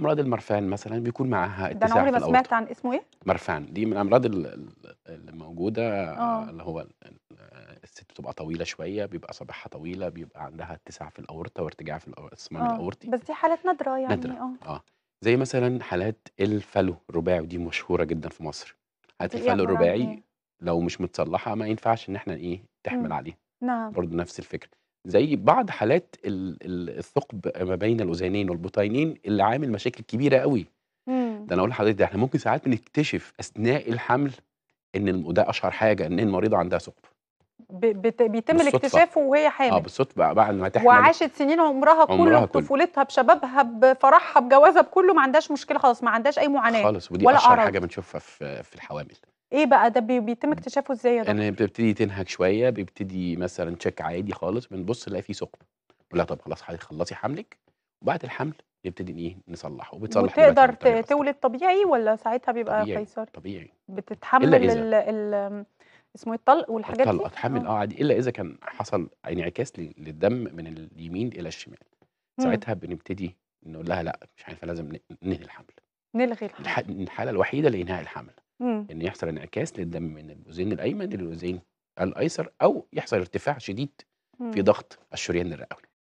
امراض المرفان مثلا بيكون معاها اتساع ده انا عمري ما سمعت عن اسمه ايه؟ مرفان دي من الامراض اللي موجوده آه. اللي هو الست بتبقى طويله شويه بيبقى صباحها طويله بيبقى عندها اتساع في الاورطه وارتجاع في الصمام آه. الاورطي بس دي حالات نادره يعني اه اه زي مثلا حالات الفلو الرباعي ودي مشهوره جدا في مصر حالات الفلو الرباعي لو مش متصلحه ما ينفعش ان احنا ايه تحمل عليها نعم برضه نفس الفكره زي بعض حالات الثقب ما بين الاذينين والبطينين اللي عامل مشاكل كبيره قوي ده انا اقول لحضرتك ده احنا ممكن ساعات بنكتشف اثناء الحمل ان ده اشهر حاجه ان المريضه عندها ثقب بيتم الاكتشاف وهي حامل اه بالصدفه بعد ما تحمل وعاشت سنين عمرها, كله بطفولتها بشبابها بفرحها بجوازها بكله ما عندهاش مشكله خالص ما عندهاش اي معاناه خالص ودي ولا اشهر أعرض. حاجه بنشوفها في في الحوامل إيه بقى ده بيتم اكتشافه إزاي يا دكتور؟ انا بتبتدي تنهك شويه بيبتدي مثلا تشيك عادي خالص بنبص نلاقي فيه ثقب ولا طب خلاص هتخلصي حملك وبعد الحمل نبتدي ايه نصلحه وبتصلح تقدر تولد طبيعي ولا ساعتها بيبقى قيصري؟ طبيعي طبيعي بتتحمل ال ال اسمه إيه؟ الطلق والحاجات دي؟ اتحمل آه. اه عادي الا اذا كان حصل انعكاس للدم من اليمين الى الشمال مم. ساعتها بنبتدي نقول لها لا مش عارفه لازم ننهي الحمل نلغي الحمل الحاله الوحيده لانهاء الحمل مم. إن يحصل انعكاس للدم من الأذين الأيمن للأذين الأيسر أو يحصل ارتفاع شديد في ضغط الشريان الرئوي.